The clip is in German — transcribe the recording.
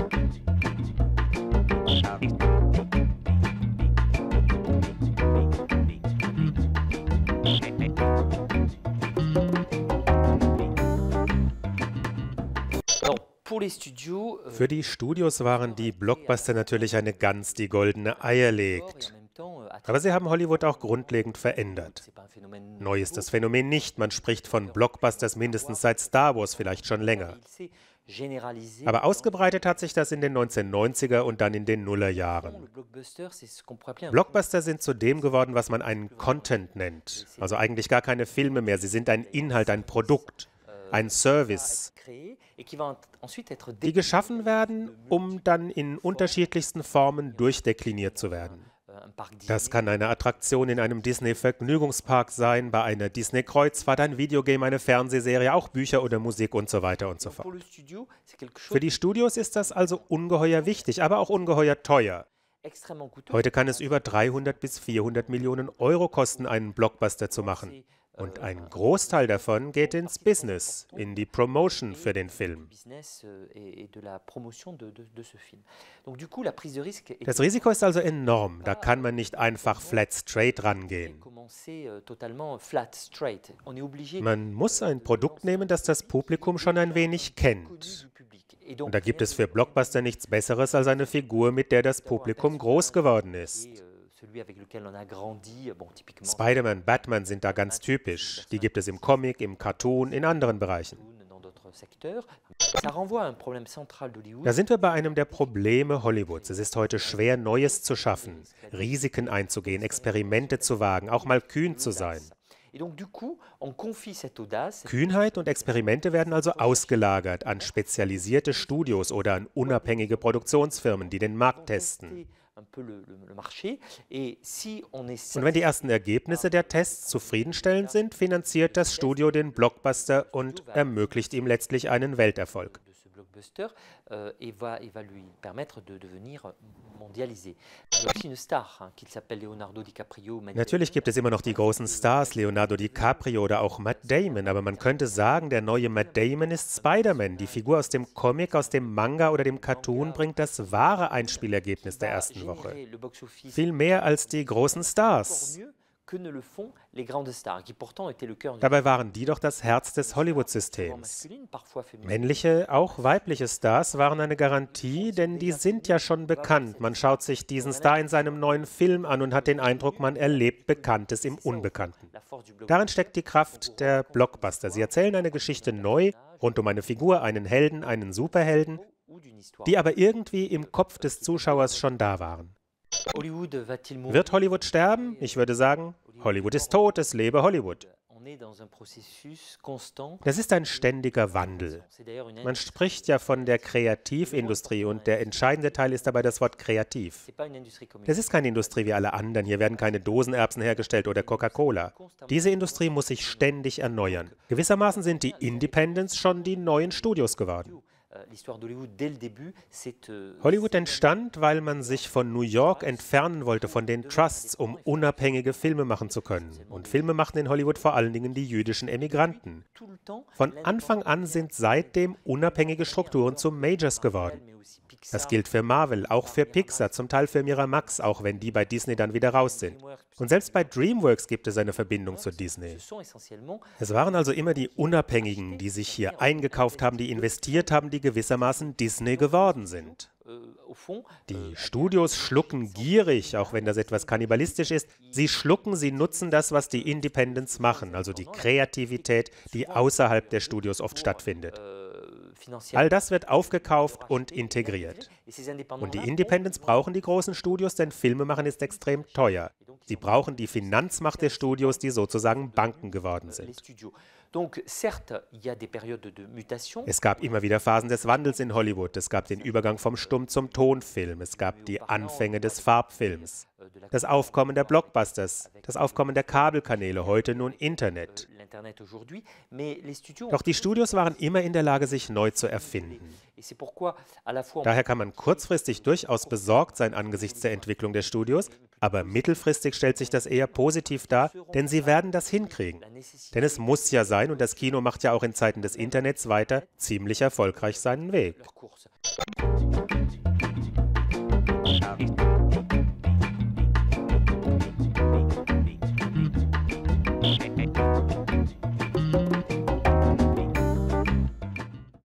Äh, Für die Studios waren die Blockbuster natürlich eine Gans, die goldene Eier legt. Aber sie haben Hollywood auch grundlegend verändert. Neu ist das Phänomen nicht, man spricht von Blockbusters mindestens seit Star Wars vielleicht schon länger. Aber ausgebreitet hat sich das in den 1990er und dann in den Nullerjahren. Blockbuster sind zu dem geworden, was man einen Content nennt. Also eigentlich gar keine Filme mehr, sie sind ein Inhalt, ein Produkt, euh, ein Service, die geschaffen werden, um dann in unterschiedlichsten Formen durchdekliniert zu werden. Das kann eine Attraktion in einem Disney-Vergnügungspark sein, bei einer Disney-Kreuzfahrt, ein Videogame, eine Fernsehserie, auch Bücher oder Musik und so weiter und so fort. Für die Studios ist das also ungeheuer wichtig, aber auch ungeheuer teuer. Heute kann es über 300 bis 400 Millionen Euro kosten, einen Blockbuster zu machen. Und ein Großteil davon geht ins Business, in die Promotion für den Film. Das Risiko ist also enorm, da kann man nicht einfach flat straight rangehen. Man muss ein Produkt nehmen, das das Publikum schon ein wenig kennt. Und da gibt es für Blockbuster nichts Besseres als eine Figur, mit der das Publikum groß geworden ist. Spider-Man, Batman sind da ganz typisch. Die gibt es im Comic, im Cartoon, in anderen Bereichen. Da sind wir bei einem der Probleme Hollywoods. Es ist heute schwer, Neues zu schaffen, Risiken einzugehen, Experimente zu wagen, auch mal kühn zu sein. Kühnheit und Experimente werden also ausgelagert an spezialisierte Studios oder an unabhängige Produktionsfirmen, die den Markt testen. Und wenn die ersten Ergebnisse der Tests zufriedenstellend sind, finanziert das Studio den Blockbuster und ermöglicht ihm letztlich einen Welterfolg. Natürlich gibt es immer noch die großen Stars, Leonardo DiCaprio oder auch Matt Damon, aber man könnte sagen, der neue Matt Damon ist Spider-Man. Die Figur aus dem Comic, aus dem Manga oder dem Cartoon bringt das wahre Einspielergebnis der ersten Woche. Viel mehr als die großen Stars. Ne Dabei waren die doch das Herz des Hollywood-Systems. Männliche, auch weibliche Stars waren eine Garantie, denn die sind ja schon bekannt. Man schaut sich diesen Star in seinem neuen Film an und hat den Eindruck, man erlebt Bekanntes im Unbekannten. Darin steckt die Kraft der Blockbuster. Sie erzählen eine Geschichte neu, rund um eine Figur, einen Helden, einen Superhelden, die aber irgendwie im Kopf des Zuschauers schon da waren. Wird Hollywood sterben? Ich würde sagen, Hollywood ist tot, es lebe Hollywood. Das ist ein ständiger Wandel. Man spricht ja von der Kreativindustrie und der entscheidende Teil ist dabei das Wort kreativ. Das ist keine Industrie wie alle anderen. Hier werden keine Dosenerbsen hergestellt oder Coca-Cola. Diese Industrie muss sich ständig erneuern. Gewissermaßen sind die Independents schon die neuen Studios geworden. Euh, euh, Hollywood entstand, weil man sich von New York entfernen wollte, von den Trusts, um unabhängige Filme machen zu können. Und Filme machten in Hollywood vor allen Dingen die jüdischen Emigranten. Von Anfang an sind seitdem unabhängige Strukturen zu Majors geworden. Das gilt für Marvel, auch für Pixar, zum Teil für Miramax, auch wenn die bei Disney dann wieder raus sind. Und selbst bei DreamWorks gibt es eine Verbindung zu Disney. Es waren also immer die Unabhängigen, die sich hier eingekauft haben, die investiert haben, die gewissermaßen Disney geworden sind. Die Studios schlucken gierig, auch wenn das etwas kannibalistisch ist. Sie schlucken, sie nutzen das, was die Independents machen, also die Kreativität, die außerhalb der Studios oft stattfindet. All das wird aufgekauft und integriert. Und die Independents brauchen die großen Studios, denn Filme machen ist extrem teuer. Sie brauchen die Finanzmacht der Studios, die sozusagen Banken geworden euh, sind. Es gab immer wieder Phasen des Wandels in Hollywood. Es gab den Übergang vom Stumm zum Tonfilm. Es gab die Anfänge des Farbfilms. Euh, das Aufkommen der Blockbusters. Das Aufkommen der Kabelkanäle, heute nun Internet. Doch die Studios waren immer in der Lage, sich neu zu erfinden. Daher kann man kurzfristig durchaus besorgt sein angesichts der Entwicklung der Studios, aber mittelfristig stellt sich das eher positiv dar, denn sie werden das hinkriegen. Denn es muss ja sein, und das Kino macht ja auch in Zeiten des Internets weiter ziemlich erfolgreich seinen Weg.